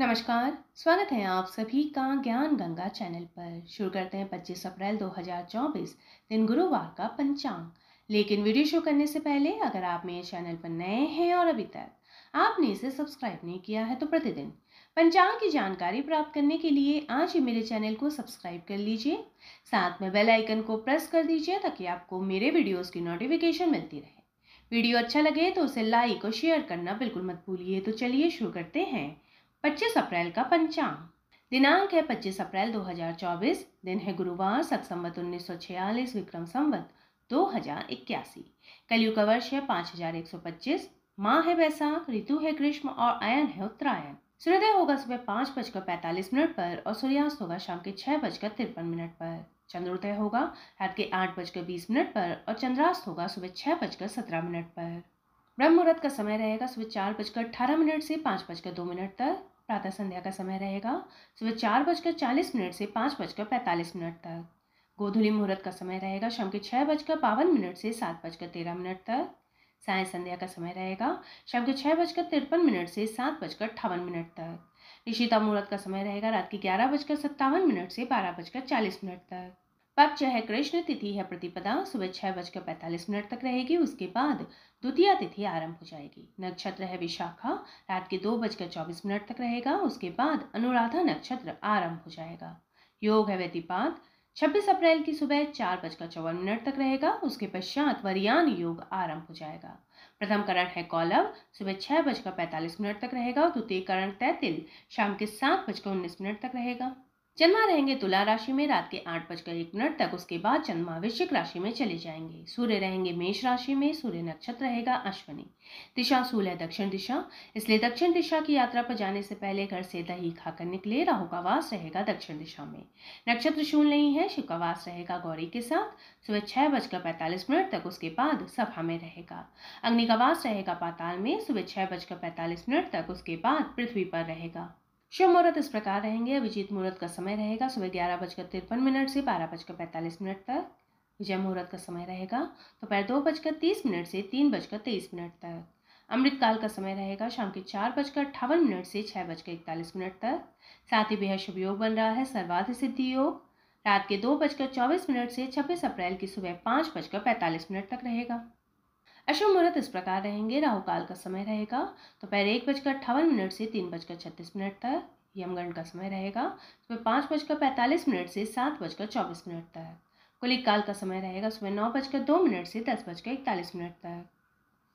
नमस्कार स्वागत है आप सभी का ज्ञान गंगा चैनल पर शुरू करते हैं 25 अप्रैल 2024 दिन गुरुवार का पंचांग लेकिन वीडियो शुरू करने से पहले अगर आप मेरे चैनल पर नए हैं और अभी तक आपने इसे सब्सक्राइब नहीं किया है तो प्रतिदिन पंचांग की जानकारी प्राप्त करने के लिए आज ही मेरे चैनल को सब्सक्राइब कर लीजिए साथ में बेल आइकन को प्रेस कर दीजिए ताकि आपको मेरे वीडियोज़ की नोटिफिकेशन मिलती रहे वीडियो अच्छा लगे तो उसे लाइक और शेयर करना बिल्कुल मत भूलिए तो चलिए शुरू करते हैं 25 अप्रैल का पंचांग दिनांक है 25 अप्रैल 2024 दिन है गुरुवार सत संवत उन्नीस विक्रम संवत दो हजार इक्यासी कलयुग का वर्ष है 5125 माह है वैसाख ऋतु है ग्रीष्म और आयन है उत्तरायण सूर्योदय होगा सुबह पाँच बजकर पैंतालीस मिनट पर और सूर्यास्त होगा शाम के छह बजकर तिरपन मिनट पर चंद्रोदय होगा रात के आठ बजकर बीस मिनट पर और चंद्रास्त होगा सुबह छह बजकर सत्रह मिनट पर ब्रह्म मुहूर्त का समय रहेगा सुबह चार बजकर अठारह मिनट से पाँच बजकर दो मिनट तक प्रातः संध्या का समय रहेगा सुबह चार बजकर चालीस मिनट से पाँच बजकर पैंतालीस मिनट तक गोधुली मुहूर्त का समय रहेगा शाम के छः बजकर बावन मिनट से सात बजकर तेरह मिनट तक साय संध्या का समय रहेगा शाम के छः बजकर तिरपन मिनट से सात बजकर अट्ठावन मिनट तक निशिता मुहूर्त का समय रहेगा रात के ग्यारह बजकर सत्तावन मिनट से बारह बजकर चालीस मिनट तक पक्ष है कृष्ण तिथि है प्रतिपदा सुबह छह बजकर पैंतालीस मिनट तक रहेगी उसके बाद द्वितीय तिथि आरंभ हो जाएगी नक्षत्र है विशाखा रात के दो बजकर चौबीस मिनट तक रहेगा उसके बाद अनुराधा नक्षत्र आरंभ हो जाएगा योग है व्यतिपात छब्बीस अप्रैल की सुबह चार बजकर चौवन मिनट तक रहेगा उसके पश्चात वरियान योग आरंभ हो जाएगा प्रथम करण है कौलव सुबह छह बजकर पैंतालीस मिनट तक रहेगा द्वितीय करण तैतिल शाम के सात बजकर उन्नीस मिनट तक रहेगा चंद्रमा रहेंगे तुला राशि में रात के आठ बजकर एक मिनट तक उसके बाद चंद्रमा वृश्चिक राशि में चले जाएंगे सूर्य रहेंगे मेष राशि में सूर्य नक्षत्र रहेगा अश्वनी दिशा सूल है दक्षिण दिशा इसलिए दक्षिण दिशा की यात्रा पर जाने से पहले घर से दही खाकर निकले राहु का वास रहेगा दक्षिण दिशा में नक्षत्र शून नहीं है शिव का वास रहेगा गौरी के साथ सुबह छह बजकर पैंतालीस मिनट तक उसके बाद सभा में रहेगा अग्नि का वास रहेगा पाताल में सुबह छह बजकर पैंतालीस मिनट तक उसके बाद पृथ्वी पर रहेगा शिव मुहूर्त इस प्रकार रहेंगे अभिजीत मुहूर्त का समय रहेगा सुबह ग्यारह बजकर तिरपन मिनट से बारह बजकर पैंतालीस मिनट तक विजय मुहूर्त का समय रहेगा दोपहर दो बजकर तीस मिनट से तीन बजकर तेईस मिनट तक अमृतकाल का समय रहेगा शाम के चार बजकर अट्ठावन मिनट से छः बजकर इकतालीस मिनट तक साथ ही बेहद शुभ योग बन रहा है सर्वाधिक सिद्धि योग रात के दो बजकर चौबीस मिनट से छब्बीस अप्रैल की सुबह पाँच बजकर पैंतालीस मिनट तक रहेगा अशुभ मुहूर्त इस प्रकार रहेंगे राहु काल का समय रहेगा दोपहर तो एक बजकर अट्ठावन मिनट से तीन बजकर छत्तीस मिनट तक यमगण का समय रहेगा सुबह तो पाँच बजकर पैंतालीस मिनट से सात बजकर चौबीस मिनट तक कुलिक काल का समय रहेगा सुबह नौ बजकर दो मिनट से दस बजकर इकतालीस मिनट तक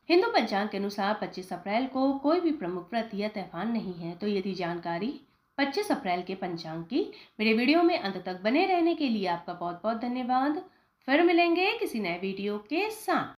हिंदू पंचांग के अनुसार 25 अप्रैल को कोई भी प्रमुख व्रत या त्यौहार नहीं है तो यदि जानकारी 25 अप्रैल के पंचांग की मेरे वीडियो में अंत तक बने रहने के लिए आपका बहुत बहुत धन्यवाद फिर मिलेंगे किसी नए वीडियो के साथ